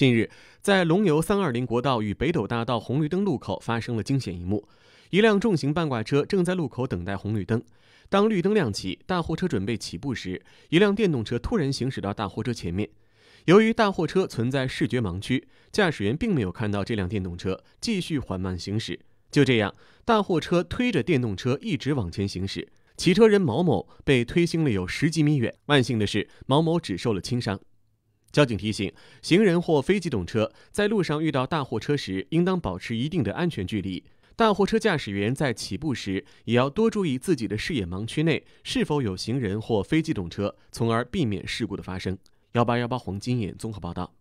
近日，在龙游三二零国道与北斗大道红绿灯路口发生了惊险一幕。一辆重型半挂车正在路口等待红绿灯，当绿灯亮起，大货车准备起步时，一辆电动车突然行驶到大货车前面。由于大货车存在视觉盲区，驾驶员并没有看到这辆电动车，继续缓慢行驶。就这样，大货车推着电动车一直往前行驶，骑车人毛某被推行了有十几米远。万幸的是，毛某只受了轻伤。交警提醒，行人或非机动车在路上遇到大货车时，应当保持一定的安全距离。大货车驾驶员在起步时，也要多注意自己的视野盲区内是否有行人或非机动车，从而避免事故的发生。幺八幺八黄金眼综合报道。